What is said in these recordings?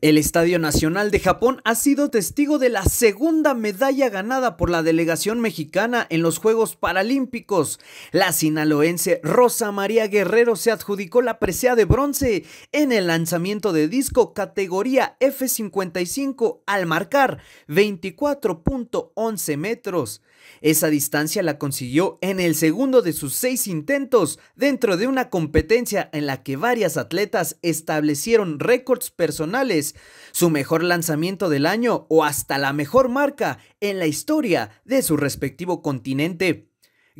El Estadio Nacional de Japón ha sido testigo de la segunda medalla ganada por la delegación mexicana en los Juegos Paralímpicos. La sinaloense Rosa María Guerrero se adjudicó la presea de bronce en el lanzamiento de disco categoría F55 al marcar 24.11 metros. Esa distancia la consiguió en el segundo de sus seis intentos dentro de una competencia en la que varias atletas establecieron récords personales su mejor lanzamiento del año o hasta la mejor marca en la historia de su respectivo continente.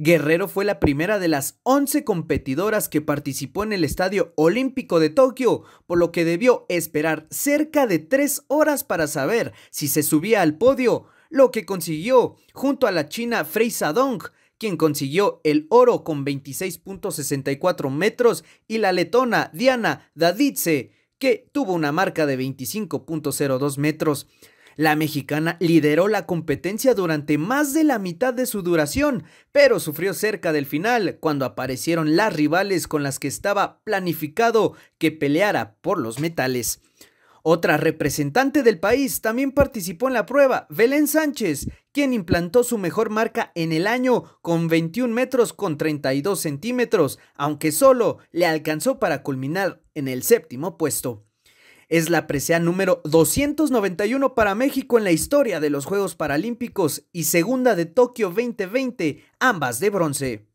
Guerrero fue la primera de las 11 competidoras que participó en el Estadio Olímpico de Tokio, por lo que debió esperar cerca de 3 horas para saber si se subía al podio, lo que consiguió junto a la china Frey Dong, quien consiguió el oro con 26.64 metros, y la letona Diana Daditze que tuvo una marca de 25.02 metros. La mexicana lideró la competencia durante más de la mitad de su duración, pero sufrió cerca del final cuando aparecieron las rivales con las que estaba planificado que peleara por los metales. Otra representante del país también participó en la prueba, Belén Sánchez, quien implantó su mejor marca en el año con 21 metros con 32 centímetros, aunque solo le alcanzó para culminar en el séptimo puesto. Es la presea número 291 para México en la historia de los Juegos Paralímpicos y segunda de Tokio 2020, ambas de bronce.